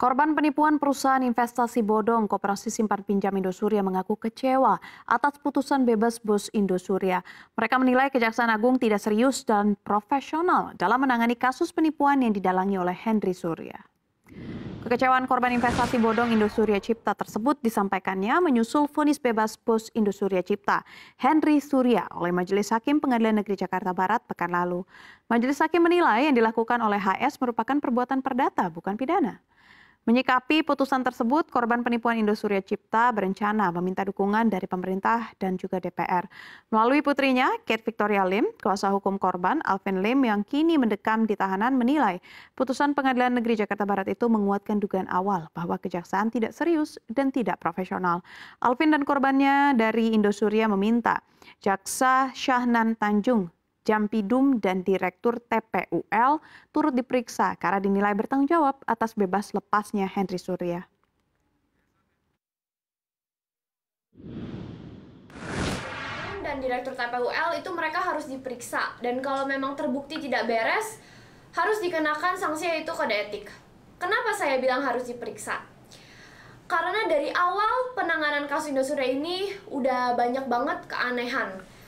Korban penipuan perusahaan investasi bodong Koperasi Simpan Pinjam Indosuria mengaku kecewa atas putusan bebas bos Indosuria. Mereka menilai Kejaksaan Agung tidak serius dan profesional dalam menangani kasus penipuan yang didalangi oleh Henry Surya. Kekecewaan korban investasi bodong Indosuria Cipta tersebut disampaikannya menyusul vonis bebas bos Indosuria Cipta, Henry Surya, oleh Majelis Hakim Pengadilan Negeri Jakarta Barat pekan lalu. Majelis Hakim menilai yang dilakukan oleh HS merupakan perbuatan perdata, bukan pidana. Menyikapi putusan tersebut, korban penipuan Indosuria Cipta berencana meminta dukungan dari pemerintah dan juga DPR. Melalui putrinya, Kate Victoria Lim, kuasa hukum korban Alvin Lim yang kini mendekam di tahanan menilai putusan Pengadilan Negeri Jakarta Barat itu menguatkan dugaan awal bahwa kejaksaan tidak serius dan tidak profesional. Alvin dan korbannya dari Indosuria meminta Jaksa Syahnan Tanjung Jampidum dan Direktur TPUL turut diperiksa karena dinilai bertanggung jawab atas bebas lepasnya Henry Surya. Dan Direktur TPUL itu mereka harus diperiksa dan kalau memang terbukti tidak beres harus dikenakan sanksi yaitu kode etik. Kenapa saya bilang harus diperiksa? Karena dari awal penanganan kasus Indosuria ini udah banyak banget keanehan